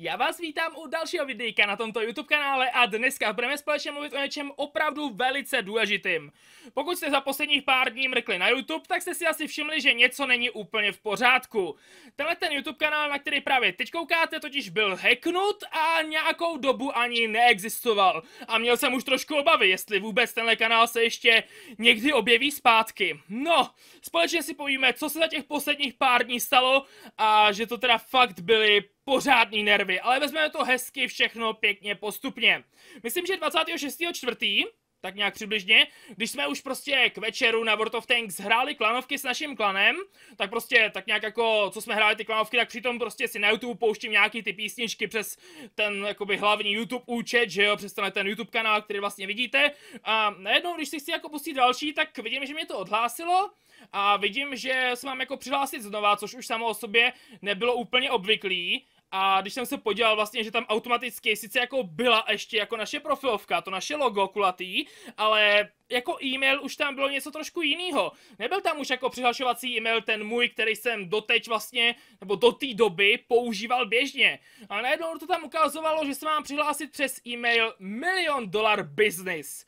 Já vás vítám u dalšího videjka na tomto YouTube kanále a dneska budeme společně mluvit o něčem opravdu velice důležitým. Pokud jste za posledních pár dní mrkli na YouTube, tak jste si asi všimli, že něco není úplně v pořádku. Tenhle ten YouTube kanál, na který právě teď koukáte, totiž byl hacknut a nějakou dobu ani neexistoval. A měl jsem už trošku obavy, jestli vůbec tenhle kanál se ještě někdy objeví zpátky. No, společně si povíme, co se za těch posledních pár dní stalo a že to teda fakt byly pořádný nervy, ale vezmeme to hezky všechno pěkně postupně. Myslím, že 26.4., tak nějak přibližně, když jsme už prostě k večeru na World of Tanks hráli klanovky s naším klanem, tak prostě tak nějak jako, co jsme hráli ty klanovky, tak přitom prostě si na YouTube pouštím nějaký ty písničky přes ten jakoby hlavní YouTube účet, že jo, přes ten, ten YouTube kanál, který vlastně vidíte. A najednou, když si chci jako pustit další, tak vidím, že mě to odhlásilo, a vidím, že se mám jako přihlásit znova, což už samo o sobě nebylo úplně obvyklý, a když jsem se podíval vlastně, že tam automaticky sice jako byla ještě jako naše profilovka, to naše logo kulatý, ale jako e-mail už tam bylo něco trošku jiného. Nebyl tam už jako přihlašovací e-mail ten můj, který jsem doteď vlastně, nebo do té doby používal běžně. A najednou to tam ukazovalo, že se mám přihlásit přes e-mail milion dolar business.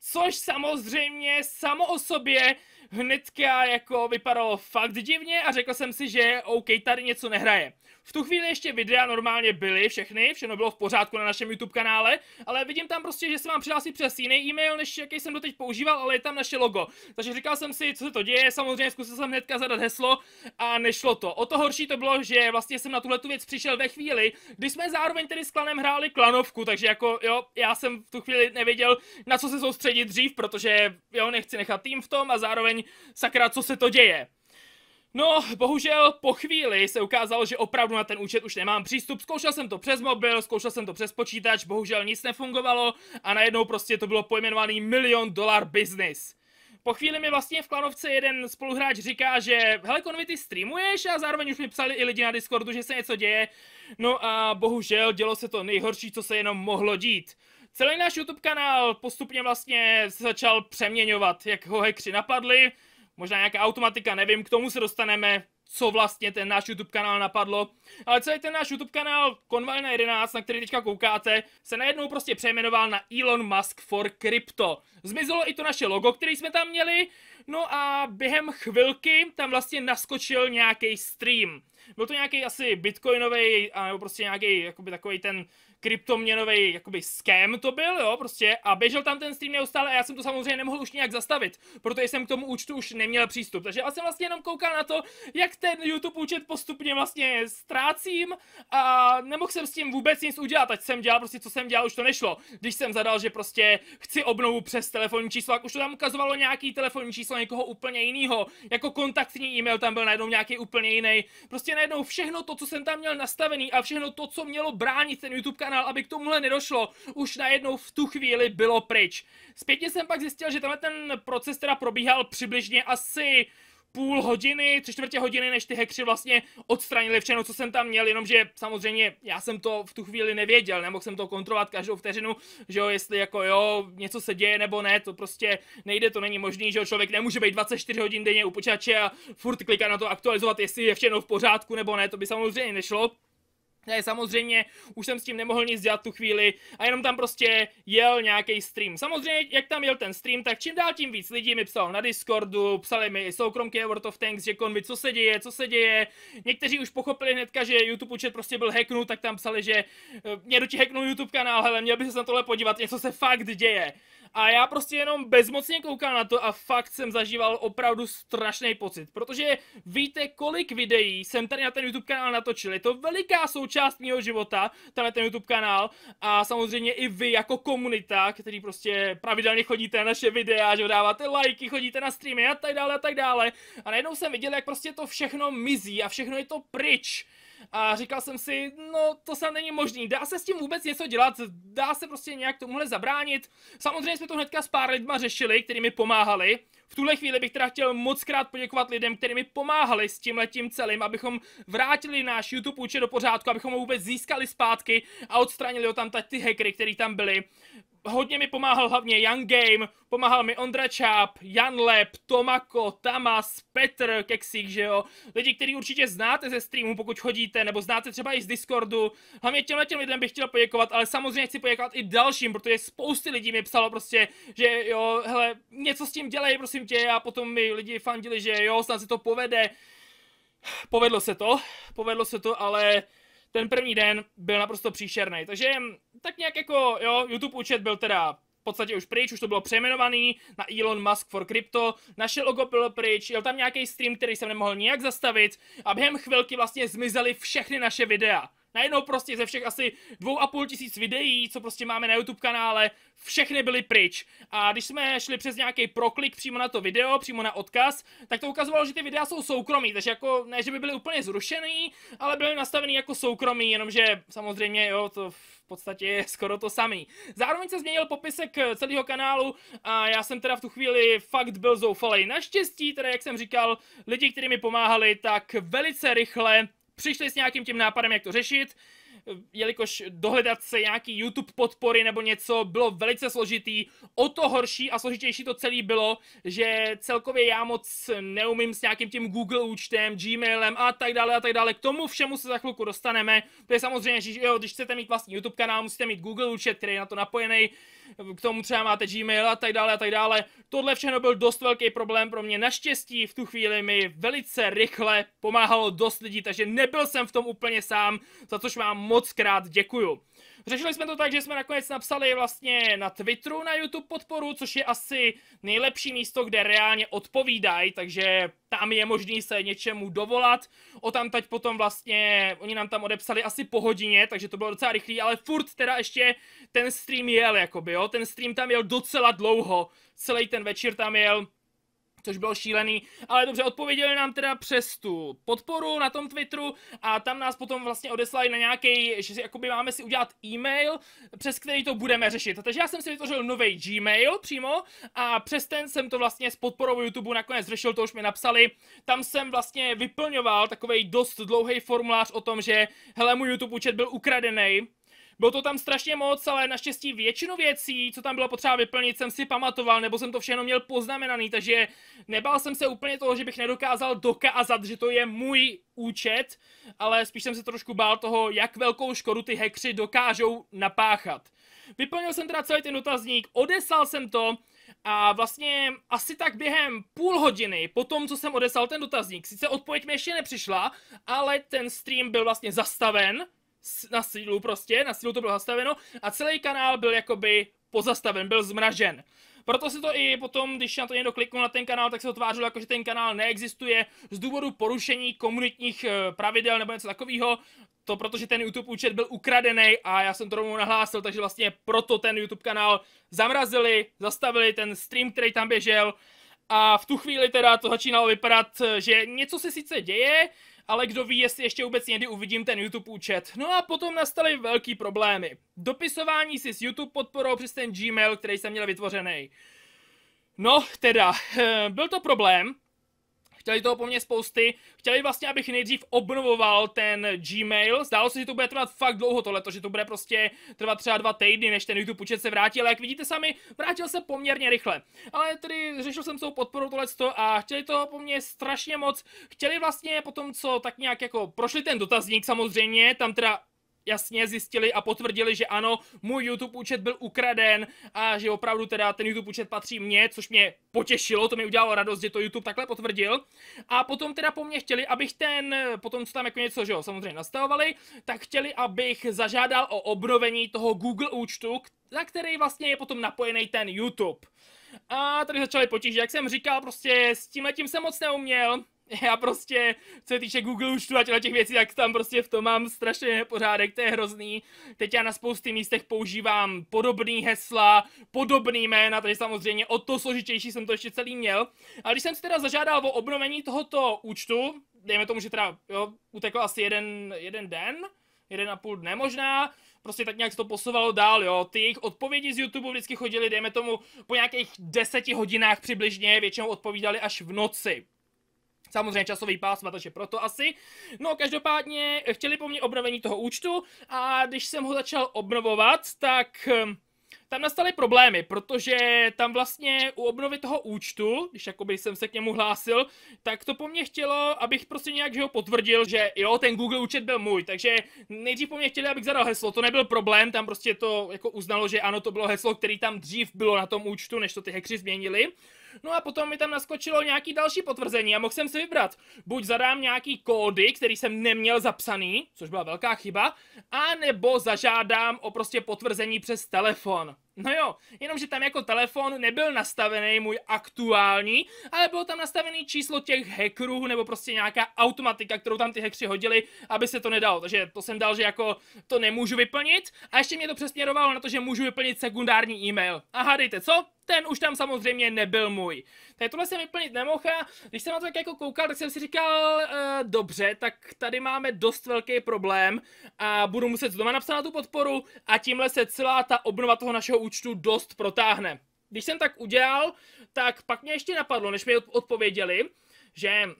Což samozřejmě samo o sobě hnedka jako vypadalo fakt divně a řekl jsem si, že OK, tady něco nehraje. V tu chvíli ještě videa normálně byly všechny, všechno bylo v pořádku na našem YouTube kanále, ale vidím tam prostě, že se vám přihlásí přes jiný e-mail, než jaký jsem doteď používal, ale je tam naše logo. Takže říkal jsem si, co se to děje, samozřejmě zkusil jsem hnedka zadat heslo a nešlo to. O to horší to bylo, že vlastně jsem na tuhle tu věc přišel ve chvíli, kdy jsme zároveň tedy s klanem hráli klanovku, takže jako jo, já jsem v tu chvíli nevěděl, na co se soustředit dřív, protože jo, nechci nechat tým v tom a zároveň sakra, co se to děje. No, bohužel po chvíli se ukázalo, že opravdu na ten účet už nemám přístup. Zkoušel jsem to přes mobil, zkoušel jsem to přes počítač, bohužel nic nefungovalo a najednou prostě to bylo pojmenovaný milion dolar business. Po chvíli mi vlastně v klanovce jeden spoluhráč říká, že hele konvi ty streamuješ a zároveň už mi psali i lidi na Discordu, že se něco děje. No a bohužel dělo se to nejhorší, co se jenom mohlo dít. Celý náš YouTube kanál postupně vlastně začal přeměňovat, jak ho hekři napadli, možná nějaká automatika, nevím, k tomu se dostaneme, co vlastně ten náš YouTube kanál napadlo. Ale celý ten náš YouTube kanál Konvalina 11, na který teďka koukáte, se najednou prostě přejmenoval na Elon Musk for Crypto. Zmizelo i to naše logo, který jsme tam měli, no a během chvilky tam vlastně naskočil nějaký stream. Byl to nějaký asi bitcoinový, nebo prostě nějaký jakoby takový ten kryptoměnový jakoby scam to byl, jo, prostě, a běžel tam ten stream neustále a já jsem to samozřejmě nemohl už nějak zastavit, protože jsem k tomu účtu už neměl přístup. Takže já jsem vlastně jenom koukal na to, jak ten YouTube účet postupně vlastně ztrácím a nemohl jsem s tím vůbec nic udělat, ať jsem dělal prostě, co jsem dělal, už to nešlo. Když jsem zadal, že prostě chci obnovu přes telefonní číslo, tak už to tam ukazovalo nějaký telefonní číslo někoho úplně jiného, jako kontaktní e-mail tam byl najednou nějaký úplně jiný. Prostě najednou všechno to, co jsem tam měl nastavený a všechno to, co mělo bránit ten YouTube kanál, aby k tomuhle nedošlo, už najednou v tu chvíli bylo pryč. Zpětně jsem pak zjistil, že tenhle ten proces teda probíhal přibližně asi půl hodiny, tři čtvrtě hodiny, než ty hekři vlastně odstranili všechno, co jsem tam měl, jenomže samozřejmě já jsem to v tu chvíli nevěděl, nemohl jsem to kontrolovat každou vteřinu, že jo, jestli jako jo, něco se děje nebo ne, to prostě nejde, to není možný, že jo, člověk nemůže být 24 hodin denně u počítače a furt klikat na to aktualizovat, jestli je všechno v pořádku nebo ne, to by samozřejmě nešlo. Ne, samozřejmě, už jsem s tím nemohl nic dělat tu chvíli a jenom tam prostě jel nějaký stream. Samozřejmě, jak tam jel ten stream, tak čím dál tím víc lidí mi psal na Discordu, psali mi soukromky World of Tanks, že konvi, co se děje, co se děje. Někteří už pochopili hnedka, že YouTube účet prostě byl hacknu, tak tam psali, že mě eh, do ti hacknul YouTube kanál, hele, měl by se na tohle podívat, něco se fakt děje a já prostě jenom bezmocně koukal na to a fakt jsem zažíval opravdu strašný pocit, protože víte, kolik videí jsem tady na ten YouTube kanál natočil. Je to veliká součást mého života, tenhle ten YouTube kanál a samozřejmě i vy jako komunita, který prostě pravidelně chodíte na naše videa, že dáváte lajky, chodíte na streamy a tak dále a tak dále. A najednou jsem viděl, jak prostě to všechno mizí a všechno je to pryč a říkal jsem si, no to se není možný, dá se s tím vůbec něco dělat, dá se prostě nějak tomuhle zabránit. Samozřejmě jsme to hnedka s pár lidma řešili, kteří mi pomáhali. V tuhle chvíli bych teda chtěl moc krát poděkovat lidem, kteří mi pomáhali s tím letím celým, abychom vrátili náš YouTube účet do pořádku, abychom ho vůbec získali zpátky a odstranili ho tam ty hackery, které tam byli hodně mi pomáhal hlavně Young Game, pomáhal mi Ondra Čáp, Jan Lep, Tomako, Tamas, Petr, Keksík, že jo. Lidi, který určitě znáte ze streamu, pokud chodíte, nebo znáte třeba i z Discordu. Hlavně těmhle těm lidem bych chtěl poděkovat, ale samozřejmě chci poděkovat i dalším, protože spousty lidí mi psalo prostě, že jo, hele, něco s tím dělej, prosím tě, a potom mi lidi fandili, že jo, snad se to povede. Povedlo se to, povedlo se to, ale ten první den byl naprosto příšerný. Takže tak nějak jako, jo, YouTube účet byl teda podstatě už pryč, už to bylo přejmenovaný na Elon Musk for Crypto, naše logo bylo pryč, jel tam nějaký stream, který jsem nemohl nijak zastavit a během chvilky vlastně zmizely všechny naše videa. Najednou prostě ze všech asi dvou a půl tisíc videí, co prostě máme na YouTube kanále, všechny byly pryč. A když jsme šli přes nějaký proklik přímo na to video, přímo na odkaz, tak to ukazovalo, že ty videa jsou soukromí, takže jako ne, že by byly úplně zrušený, ale byly nastavený jako soukromí, jenomže samozřejmě jo, to v podstatě je skoro to samý. Zároveň se změnil popisek celého kanálu a já jsem teda v tu chvíli fakt byl zoufalý. Naštěstí, teda jak jsem říkal, lidi, kteří mi pomáhali, tak velice rychle přišli s nějakým tím nápadem, jak to řešit, jelikož dohledat se nějaký YouTube podpory nebo něco bylo velice složitý. O to horší a složitější to celé bylo, že celkově já moc neumím s nějakým tím Google účtem, Gmailem a tak dále a tak dále. K tomu všemu se za chvilku dostaneme. To je samozřejmě, že jo, když chcete mít vlastní YouTube kanál, musíte mít Google účet, který je na to napojený k tomu třeba máte Gmail a tak dále a tak dále. Tohle všechno byl dost velký problém pro mě. Naštěstí v tu chvíli mi velice rychle pomáhalo dost lidí, takže nebyl jsem v tom úplně sám, za což vám moc krát děkuju. Řešili jsme to tak, že jsme nakonec napsali vlastně na Twitteru, na YouTube podporu, což je asi nejlepší místo, kde reálně odpovídají, takže tam je možný se něčemu dovolat. O tam teď potom vlastně, oni nám tam odepsali asi po hodině, takže to bylo docela rychlý, ale furt teda ještě ten stream jel, jakoby, jo. Ten stream tam jel docela dlouho, celý ten večer tam jel což bylo šílený. Ale dobře, odpověděli nám teda přes tu podporu na tom Twitteru a tam nás potom vlastně odeslali na nějaký, že si jakoby máme si udělat e-mail, přes který to budeme řešit. Takže já jsem si vytvořil nový Gmail přímo a přes ten jsem to vlastně s podporou YouTube nakonec řešil, to už mi napsali. Tam jsem vlastně vyplňoval takový dost dlouhý formulář o tom, že hele, můj YouTube účet byl ukradený, bylo to tam strašně moc, ale naštěstí většinu věcí, co tam bylo potřeba vyplnit, jsem si pamatoval, nebo jsem to všechno měl poznamenaný, takže nebál jsem se úplně toho, že bych nedokázal dokázat, že to je můj účet, ale spíš jsem se trošku bál toho, jak velkou škodu ty hekři dokážou napáchat. Vyplnil jsem teda celý ten dotazník, odeslal jsem to, a vlastně asi tak během půl hodiny po tom, co jsem odeslal ten dotazník, sice odpověď mi ještě nepřišla, ale ten stream byl vlastně zastaven na sílu prostě, na sílu to bylo zastaveno a celý kanál byl jakoby pozastaven, byl zmražen. Proto se to i potom, když na to někdo kliknul na ten kanál, tak se to tvářilo jako, že ten kanál neexistuje z důvodu porušení komunitních eh, pravidel nebo něco takového. To protože ten YouTube účet byl ukradený a já jsem to rovnou nahlásil, takže vlastně proto ten YouTube kanál zamrazili, zastavili ten stream, který tam běžel. A v tu chvíli teda to začínalo vypadat, eh, že něco se sice děje, ale kdo ví, jestli ještě vůbec někdy uvidím ten YouTube účet. No a potom nastaly velký problémy. Dopisování si s YouTube podporou přes ten Gmail, který jsem měl vytvořený. No, teda, eh, byl to problém, Chtěli toho po mně spousty. Chtěli vlastně, abych nejdřív obnovoval ten Gmail. Zdálo se, že to bude trvat fakt dlouho tohleto, že to bude prostě trvat třeba dva týdny, než ten YouTube účet se vrátí, ale jak vidíte sami, vrátil se poměrně rychle. Ale tedy řešil jsem svou podporu tohleto a chtěli toho po mně strašně moc. Chtěli vlastně potom, co tak nějak jako prošli ten dotazník samozřejmě, tam teda jasně zjistili a potvrdili, že ano, můj YouTube účet byl ukraden a že opravdu teda ten YouTube účet patří mně, což mě potěšilo, to mi udělalo radost, že to YouTube takhle potvrdil. A potom teda po mně chtěli, abych ten, potom co tam jako něco, že jo, samozřejmě nastavovali, tak chtěli, abych zažádal o obnovení toho Google účtu, na který vlastně je potom napojený ten YouTube. A tady začaly potíže, jak jsem říkal, prostě s tím jsem moc neuměl, já prostě, co se týče Google účtu a těch věcí, tak tam prostě v tom mám strašně pořádek, to je hrozný. Teď já na spousty místech používám podobný hesla, podobný jména, takže samozřejmě o to složitější jsem to ještě celý měl. A když jsem si teda zažádal o obnovení tohoto účtu, dejme tomu, že teda jo, utekl asi jeden, jeden den, jeden a půl dne možná, prostě tak nějak se to posouvalo dál, jo. Ty jejich odpovědi z YouTube vždycky chodily, dejme tomu, po nějakých deseti hodinách přibližně, většinou odpovídali až v noci. Samozřejmě časový pásma, takže proto asi. No každopádně chtěli po mně obnovení toho účtu a když jsem ho začal obnovovat, tak hm, tam nastaly problémy, protože tam vlastně u obnovy toho účtu, když jakoby jsem se k němu hlásil, tak to po mně chtělo, abych prostě nějak že ho potvrdil, že jo, ten Google účet byl můj, takže nejdřív po mně chtěli, abych zadal heslo, to nebyl problém, tam prostě to jako uznalo, že ano, to bylo heslo, který tam dřív bylo na tom účtu, než to ty hekři změnili. No a potom mi tam naskočilo nějaký další potvrzení a mohl jsem si vybrat. Buď zadám nějaký kódy, který jsem neměl zapsaný, což byla velká chyba, a nebo zažádám o prostě potvrzení přes telefon. No jo, jenomže tam jako telefon nebyl nastavený můj aktuální, ale bylo tam nastavený číslo těch hackerů nebo prostě nějaká automatika, kterou tam ty hackři hodili, aby se to nedalo. Takže to jsem dal, že jako to nemůžu vyplnit a ještě mě to přesměrovalo na to, že můžu vyplnit sekundární e-mail. A hádejte, co? ten už tam samozřejmě nebyl můj. Tak tohle jsem vyplnit nemohl a když jsem na to tak jako koukal, tak jsem si říkal, e, dobře, tak tady máme dost velký problém a budu muset znova napsat na tu podporu a tímhle se celá ta obnova toho našeho účtu dost protáhne. Když jsem tak udělal, tak pak mě ještě napadlo, než mi odpověděli, že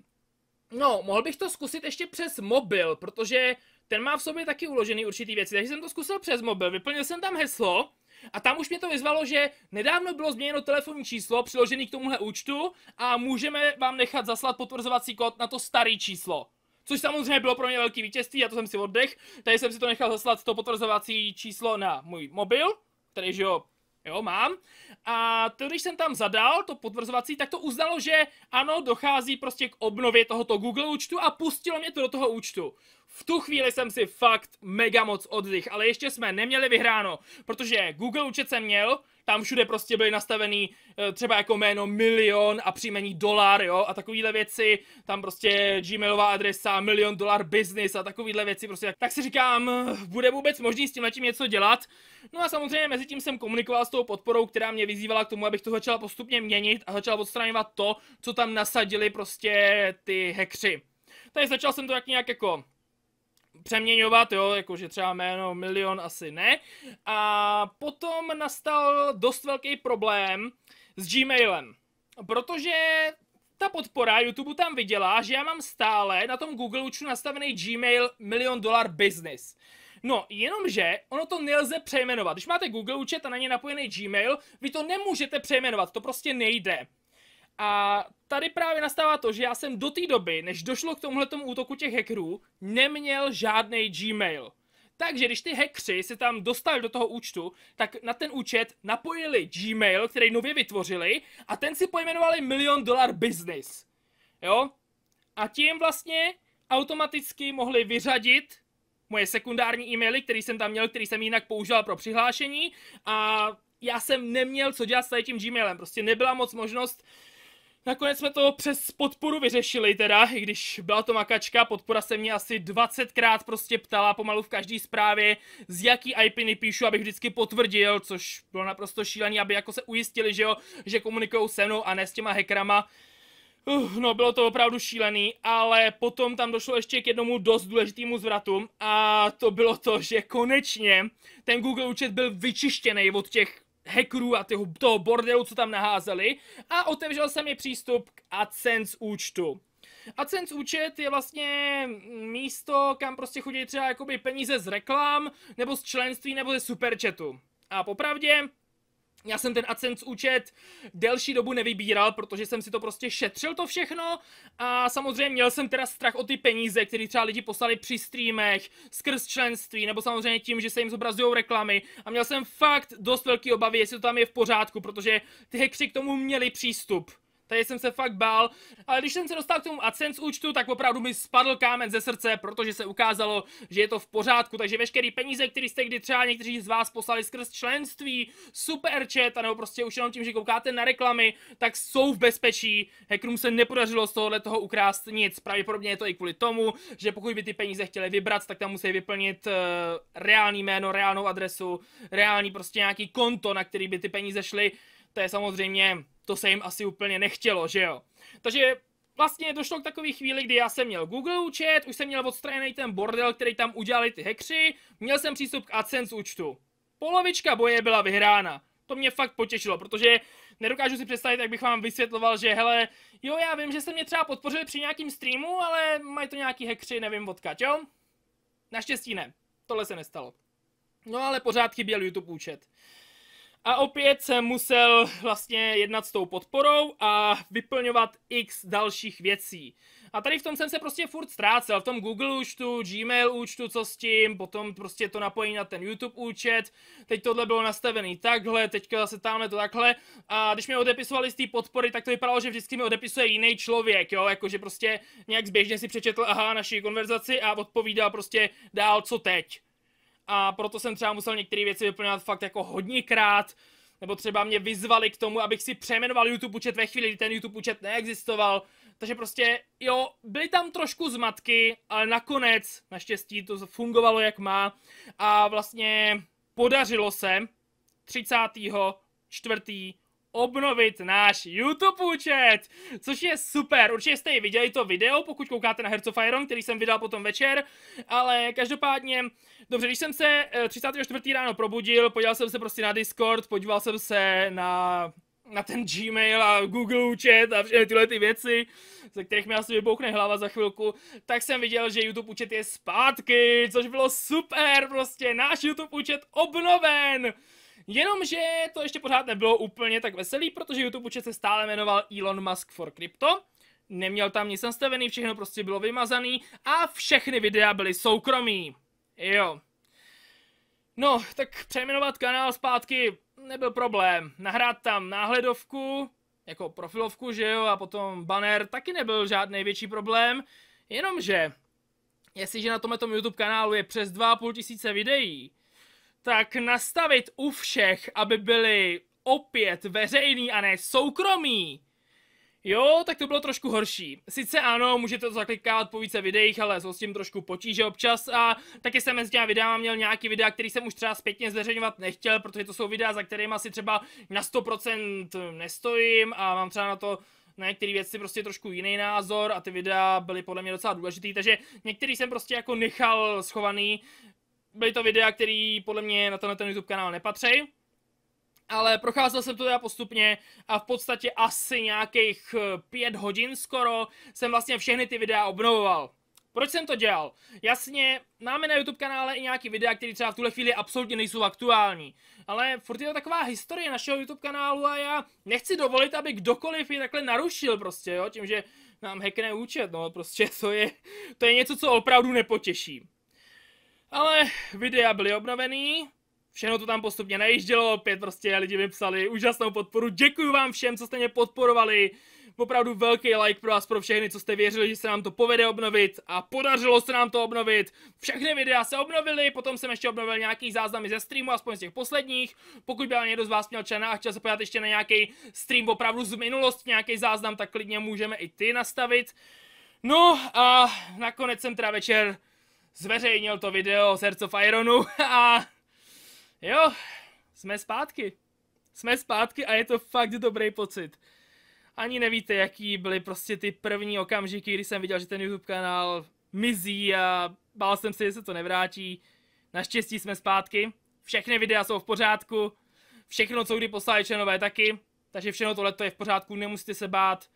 no, mohl bych to zkusit ještě přes mobil, protože ten má v sobě taky uložený určitý věci, takže jsem to zkusil přes mobil, vyplnil jsem tam heslo a tam už mě to vyzvalo, že nedávno bylo změněno telefonní číslo přiložený k tomuhle účtu a můžeme vám nechat zaslat potvrzovací kód na to starý číslo. Což samozřejmě bylo pro mě velký vítězství, já to jsem si oddech, tady jsem si to nechal zaslat to potvrzovací číslo na můj mobil který, že jo, jo, mám. A to, když jsem tam zadal to potvrzovací, tak to uznalo, že ano, dochází prostě k obnově tohoto Google účtu a pustilo mě to do toho účtu. V tu chvíli jsem si fakt mega moc oddych, ale ještě jsme neměli vyhráno, protože Google účet jsem měl, tam všude prostě byly nastavený eh, třeba jako jméno milion a příjmení dolar, jo, a takovýhle věci, tam prostě gmailová adresa, milion dolar business a takovýhle věci, prostě tak si říkám, bude vůbec možný s tím tím něco dělat. No a samozřejmě mezi tím jsem komunikoval s tou podporou, která mě vyzývala k tomu, abych to začal postupně měnit a začal odstraňovat to, co tam nasadili prostě ty hekři. Takže začal jsem to jak nějak jako přeměňovat, jo, jakože třeba jméno milion asi ne. A potom nastal dost velký problém s Gmailem, protože ta podpora YouTube tam viděla, že já mám stále na tom Google účtu nastavený Gmail milion dolar business. No, jenomže ono to nelze přejmenovat. Když máte Google účet a na ně napojený Gmail, vy to nemůžete přejmenovat, to prostě nejde. A tady právě nastává to, že já jsem do té doby, než došlo k tomuhle útoku těch hackerů, neměl žádný Gmail. Takže když ty hackři se tam dostali do toho účtu, tak na ten účet napojili Gmail, který nově vytvořili, a ten si pojmenovali Milion Dollar business. Jo? A tím vlastně automaticky mohli vyřadit moje sekundární e-maily, který jsem tam měl, který jsem jinak používal pro přihlášení a já jsem neměl co dělat s tím Gmailem, prostě nebyla moc možnost uh, Nakonec jsme to přes podporu vyřešili teda, i když byla to makačka, podpora se mě asi 20krát prostě ptala pomalu v každý zprávě, z jaký IP píšu, abych vždycky potvrdil, což bylo naprosto šílený, aby jako se ujistili, že jo, že komunikují se mnou a ne s těma hackerama. Uh, no, bylo to opravdu šílený, ale potom tam došlo ještě k jednomu dost důležitému zvratu a to bylo to, že konečně ten Google účet byl vyčištěný od těch hackerů a tyho, toho bordelu, co tam naházeli a otevřel jsem mi přístup k AdSense účtu. AdSense účet je vlastně místo, kam prostě chodí třeba jakoby peníze z reklam, nebo z členství, nebo ze superchatu. A popravdě, já jsem ten AdSense účet delší dobu nevybíral, protože jsem si to prostě šetřil to všechno a samozřejmě měl jsem teda strach o ty peníze, které třeba lidi poslali při streamech, skrz členství, nebo samozřejmě tím, že se jim zobrazují reklamy a měl jsem fakt dost velký obavy, jestli to tam je v pořádku, protože ty hekři k tomu měli přístup. Tady jsem se fakt bál, ale když jsem se dostal k tomu AdSense účtu, tak opravdu mi spadl kámen ze srdce, protože se ukázalo, že je to v pořádku, takže veškerý peníze, které jste kdy třeba někteří z vás poslali skrz členství, super chat, anebo prostě už jenom tím, že koukáte na reklamy, tak jsou v bezpečí, hackerům se nepodařilo z tohohle toho ukrást nic, pravděpodobně je to i kvůli tomu, že pokud by ty peníze chtěli vybrat, tak tam musí vyplnit uh, eh, reální jméno, reálnou adresu, reální prostě nějaký konto, na který by ty peníze šly, to je samozřejmě, to se jim asi úplně nechtělo, že jo. Takže vlastně došlo k takové chvíli, kdy já jsem měl Google účet, už jsem měl odstraněný ten bordel, který tam udělali ty hekři, měl jsem přístup k AdSense účtu. Polovička boje byla vyhrána. To mě fakt potěšilo, protože nedokážu si představit, jak bych vám vysvětloval, že hele, jo, já vím, že se mě třeba podpořili při nějakým streamu, ale mají to nějaký hekři, nevím odkaď, jo? Naštěstí ne. Tohle se nestalo. No ale pořád chyběl YouTube účet. A opět jsem musel vlastně jednat s tou podporou a vyplňovat x dalších věcí. A tady v tom jsem se prostě furt ztrácel, v tom Google účtu, Gmail účtu, co s tím, potom prostě to napojení na ten YouTube účet, teď tohle bylo nastavený takhle, teďka zase tamhle to takhle a když mi odepisovali z té podpory, tak to vypadalo, že vždycky mi odepisuje jiný člověk, jo, jakože prostě nějak zběžně si přečetl, aha, naší konverzaci a odpovídal prostě dál, co teď a proto jsem třeba musel některé věci vyplňovat fakt jako hodněkrát, nebo třeba mě vyzvali k tomu, abych si přejmenoval YouTube účet ve chvíli, kdy ten YouTube účet neexistoval. Takže prostě, jo, byly tam trošku zmatky, ale nakonec, naštěstí, to fungovalo jak má a vlastně podařilo se 30. čtvrtý obnovit náš YouTube účet, což je super. Určitě jste i viděli to video, pokud koukáte na Herco Iron, který jsem vydal potom večer, ale každopádně, dobře, když jsem se 34. Eh, ráno probudil, podíval jsem se prostě na Discord, podíval jsem se na na ten Gmail a Google účet a všechny tyhle ty věci, ze kterých mi asi vybouchne hlava za chvilku, tak jsem viděl, že YouTube účet je zpátky, což bylo super, prostě náš YouTube účet obnoven! Jenomže to ještě pořád nebylo úplně tak veselý, protože YouTube účet se stále jmenoval Elon Musk for Crypto. Neměl tam nic nastavený, všechno prostě bylo vymazaný a všechny videa byly soukromí. Jo. No, tak přejmenovat kanál zpátky nebyl problém. Nahrát tam náhledovku, jako profilovku, že jo, a potom banner taky nebyl žádný větší problém. Jenomže, jestliže na tomhle YouTube kanálu je přes 2,5 tisíce videí, tak nastavit u všech, aby byli opět veřejný a ne soukromý, Jo, tak to bylo trošku horší. Sice ano, můžete to zaklikávat po více videích, ale jsou s tím trošku potíže občas a taky jsem mezi těmi videa měl nějaký videa, který jsem už třeba zpětně zveřejňovat nechtěl, protože to jsou videa, za kterými asi třeba na 100% nestojím a mám třeba na to na některé věci prostě trošku jiný názor a ty videa byly podle mě docela důležitý, takže některý jsem prostě jako nechal schovaný, byly to videa, který podle mě na tenhle ten YouTube kanál nepatří. Ale procházel jsem to teda postupně a v podstatě asi nějakých eh, pět hodin skoro jsem vlastně všechny ty videa obnovoval. Proč jsem to dělal? Jasně, máme na YouTube kanále i nějaký videa, které třeba v tuhle chvíli absolutně nejsou aktuální. Ale furt je to taková historie našeho YouTube kanálu a já nechci dovolit, aby kdokoliv ji takhle narušil prostě, jo, tím, že nám hackne účet, no prostě to je, to je něco, co opravdu nepotěší. Ale videa byly obnovený, všechno to tam postupně najíždělo, opět prostě lidi mi psali úžasnou podporu, děkuji vám všem, co jste mě podporovali, opravdu velký like pro vás, pro všechny, co jste věřili, že se nám to povede obnovit a podařilo se nám to obnovit. Všechny videa se obnovily, potom jsem ještě obnovil nějaký záznamy ze streamu, aspoň z těch posledních. Pokud by někdo z vás měl čana a chtěl se podívat ještě na nějaký stream opravdu z minulosti, nějaký záznam, tak klidně můžeme i ty nastavit. No a nakonec jsem teda večer zveřejnil to video Srdce of Ironu a jo, jsme zpátky. Jsme zpátky a je to fakt dobrý pocit. Ani nevíte, jaký byly prostě ty první okamžiky, kdy jsem viděl, že ten YouTube kanál mizí a bál jsem se, že se to nevrátí. Naštěstí jsme zpátky. Všechny videa jsou v pořádku. Všechno, co kdy poslali členové, taky. Takže všechno tohle je v pořádku, nemusíte se bát.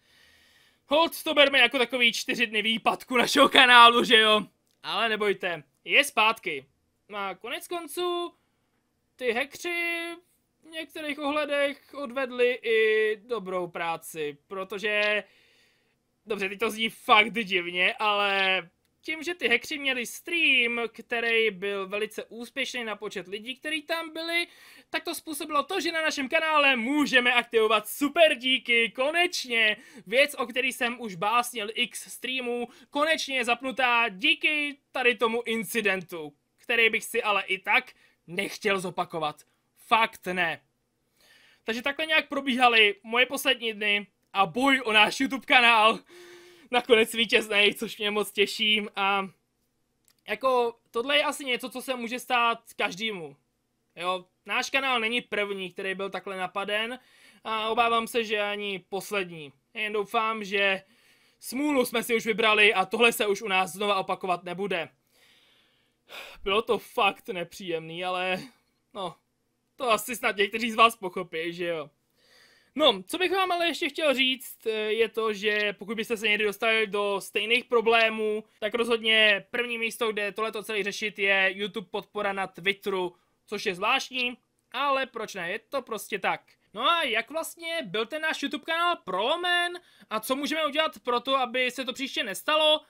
Hold, to berme jako takový čtyři dny výpadku našeho kanálu, že jo? Ale nebojte, je zpátky. No a konec konců, ty hekři v některých ohledech odvedli i dobrou práci, protože... Dobře, teď to zní fakt divně, ale tím, že ty hackři měli stream, který byl velice úspěšný na počet lidí, kteří tam byli, tak to způsobilo to, že na našem kanále můžeme aktivovat super díky, konečně! Věc, o který jsem už básnil x streamů, konečně je zapnutá díky tady tomu incidentu, který bych si ale i tak nechtěl zopakovat. Fakt ne. Takže takhle nějak probíhaly moje poslední dny a boj o náš YouTube kanál nakonec vítěznej, což mě moc těším a jako tohle je asi něco, co se může stát každému. Jo, náš kanál není první, který byl takhle napaden a obávám se, že ani poslední. Jen doufám, že smůlu jsme si už vybrali a tohle se už u nás znova opakovat nebude. Bylo to fakt nepříjemný, ale no, to asi snad někteří z vás pochopí, že jo. No, co bych vám ale ještě chtěl říct, eh, je to, že pokud byste se někdy dostali do stejných problémů, tak rozhodně první místo, kde tohleto celé řešit, je YouTube podpora na Twitteru, což je zvláštní, ale proč ne, je to prostě tak. No a jak vlastně byl ten náš YouTube kanál prolomen a co můžeme udělat pro to, aby se to příště nestalo?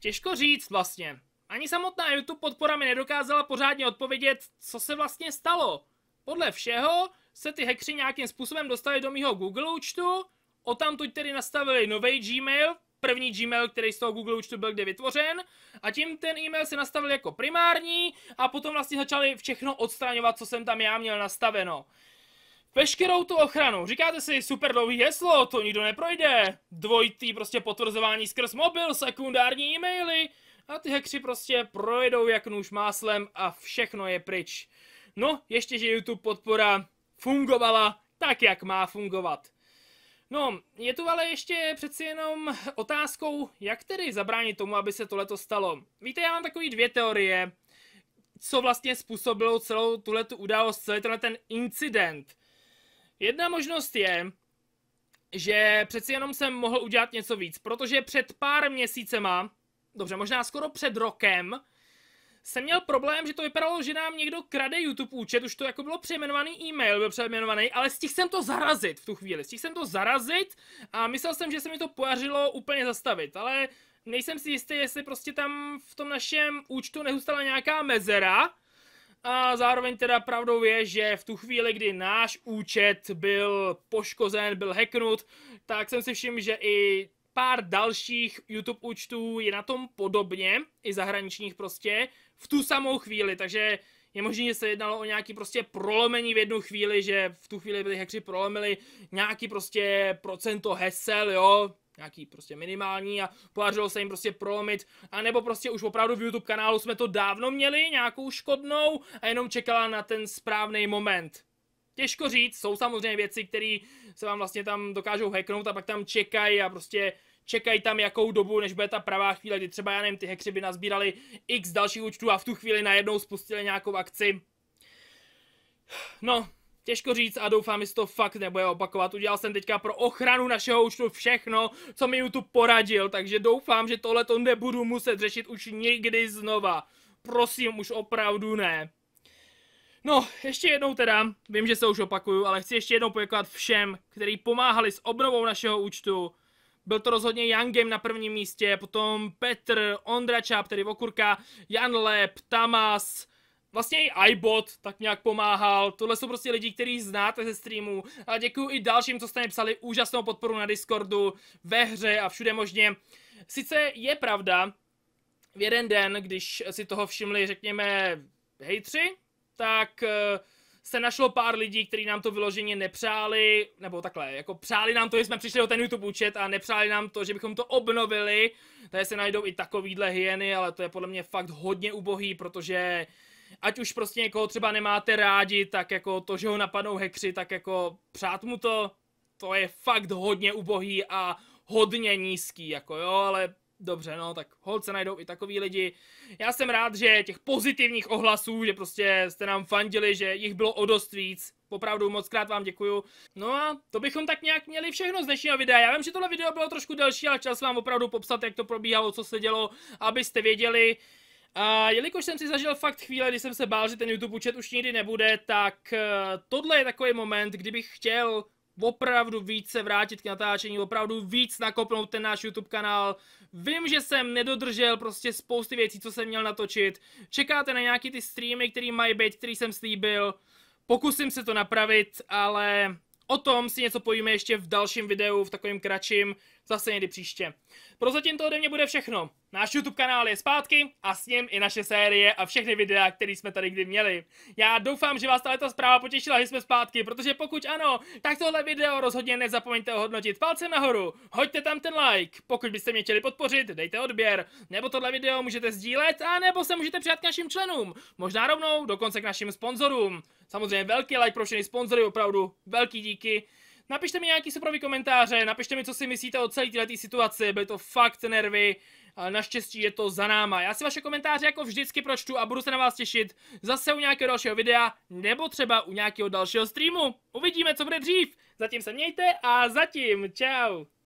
Těžko říct vlastně. Ani samotná YouTube podpora mi nedokázala pořádně odpovědět, co se vlastně stalo. Podle všeho se ty hekři nějakým způsobem dostali do mýho Google účtu, o tamtud tedy nastavili nový Gmail, první Gmail, který z toho Google účtu byl kde vytvořen a tím ten e-mail se nastavil jako primární a potom vlastně začali všechno odstraňovat, co jsem tam já měl nastaveno. Veškerou tu ochranu. Říkáte si, super dlouhý heslo, to nikdo neprojde. Dvojitý prostě potvrzování skrz mobil, sekundární e-maily a ty hekři prostě projedou jak nůž máslem a všechno je pryč. No, ještě že YouTube podpora fungovala tak, jak má fungovat. No, je tu ale ještě přeci jenom otázkou, jak tedy zabránit tomu, aby se tohleto stalo. Víte, já mám takový dvě teorie, co vlastně způsobilo celou tuhletu událost, celý tenhle ten incident. Jedna možnost je, že přeci jenom jsem mohl udělat něco víc, protože před pár měsícema, dobře, možná skoro před rokem, jsem měl problém, že to vypadalo, že nám někdo krade YouTube účet, už to jako bylo přejmenovaný e-mail, byl přejmenovaný, ale stihl jsem to zarazit v tu chvíli, stihl jsem to zarazit a myslel jsem, že se mi to podařilo úplně zastavit, ale nejsem si jistý, jestli prostě tam v tom našem účtu nehustala nějaká mezera, a zároveň teda pravdou je, že v tu chvíli, kdy náš účet byl poškozen, byl hacknut, tak jsem si všiml, že i pár dalších YouTube účtů je na tom podobně, i zahraničních prostě, v tu samou chvíli, takže je možné, že se jednalo o nějaký prostě prolomení v jednu chvíli, že v tu chvíli byli hekři prolomili nějaký prostě procento hesel, jo, nějaký prostě minimální a podařilo se jim prostě prolomit, a nebo prostě už opravdu v YouTube kanálu jsme to dávno měli, nějakou škodnou a jenom čekala na ten správný moment. Těžko říct, jsou samozřejmě věci, které se vám vlastně tam dokážou hacknout a pak tam čekají a prostě čekají tam jakou dobu, než bude ta pravá chvíle, kdy třeba, já nevím, ty hackři by nazbírali x dalších účtů a v tu chvíli najednou spustili nějakou akci. No, těžko říct a doufám, že to fakt nebude opakovat. Udělal jsem teďka pro ochranu našeho účtu všechno, co mi YouTube poradil, takže doufám, že tohle to nebudu muset řešit už nikdy znova. Prosím, už opravdu ne. No, ještě jednou teda, vím, že se už opakuju, ale chci ještě jednou poděkovat všem, kteří pomáhali s obnovou našeho účtu. Byl to rozhodně Jan Game na prvním místě, potom Petr, Ondrača, tedy Vokurka, Jan Lep, Tamas, vlastně i iBot tak nějak pomáhal. Tohle jsou prostě lidi, kteří znáte ze streamu. A děkuji i dalším, co jste mi psali úžasnou podporu na Discordu, ve hře a všude možně. Sice je pravda, v jeden den, když si toho všimli, řekněme, hejtři, tak eh, se našlo pár lidí, kteří nám to vyloženě nepřáli, nebo takhle, jako přáli nám to, že jsme přišli o ten YouTube účet a nepřáli nám to, že bychom to obnovili, tady se najdou i takovýhle hyeny, ale to je podle mě fakt hodně ubohý, protože ať už prostě někoho třeba nemáte rádi, tak jako to, že ho napadnou hekři, tak jako přát mu to, to je fakt hodně ubohý a hodně nízký, jako jo, ale Dobře, no, tak holce najdou i takový lidi. Já jsem rád, že těch pozitivních ohlasů, že prostě jste nám fandili, že jich bylo o dost víc. Popravdu moc krát vám děkuju. No a to bychom tak nějak měli všechno z dnešního videa. Já vím, že tohle video bylo trošku delší, ale čas vám opravdu popsat, jak to probíhalo, co se dělo, abyste věděli. A jelikož jsem si zažil fakt chvíle, kdy jsem se bál, že ten YouTube účet už nikdy nebude, tak eh, tohle je takový moment, kdybych chtěl opravdu víc se vrátit k natáčení, opravdu víc nakopnout ten náš YouTube kanál. Vím, že jsem nedodržel prostě spousty věcí, co jsem měl natočit. Čekáte na nějaký ty streamy, který mají být, který jsem slíbil. Pokusím se to napravit, ale o tom si něco pojíme ještě v dalším videu, v takovém kratším, zase někdy příště. Prozatím to ode mě bude všechno. Náš YouTube kanál je zpátky a s ním i naše série a všechny videa, které jsme tady kdy měli. Já doufám, že vás tato zpráva potěšila, že jsme zpátky, protože pokud ano, tak tohle video rozhodně nezapomeňte hodnotit palcem nahoru. Hoďte tam ten like, pokud byste mě chtěli podpořit, dejte odběr, nebo tohle video můžete sdílet, a nebo se můžete přidat k našim členům, možná rovnou dokonce k našim sponzorům. Samozřejmě velký like pro všechny sponzory, opravdu velký díky. Napište mi nějaký super komentáře, napište mi, co si myslíte o celé této situaci, byly to fakt nervy, Naštěstí je to za náma. Já si vaše komentáře jako vždycky pročtu a budu se na vás těšit zase u nějakého dalšího videa nebo třeba u nějakého dalšího streamu. Uvidíme, co bude dřív. Zatím se mějte a zatím čau.